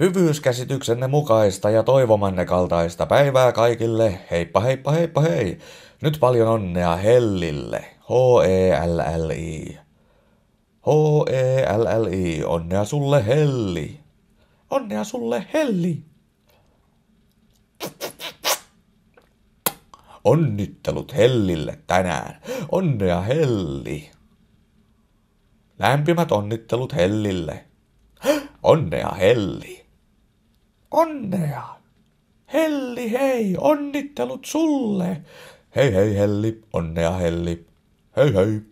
Hyvyyskäsityksenne mukaista ja toivomanne kaltaista päivää kaikille. Heippa heippa heippa hei. Nyt paljon onnea Hellille. H-E-L-L-I. H-E-L-L-I. Onnea sulle Helli. Onnea sulle Helli. Onnittelut Hellille tänään. Onnea Helli. Lämpimät onnittelut Hellille. Onnea Helli. Onnea! Helli hei, onnittelut sulle! Hei hei Helli, onnea Helli! Hei hei!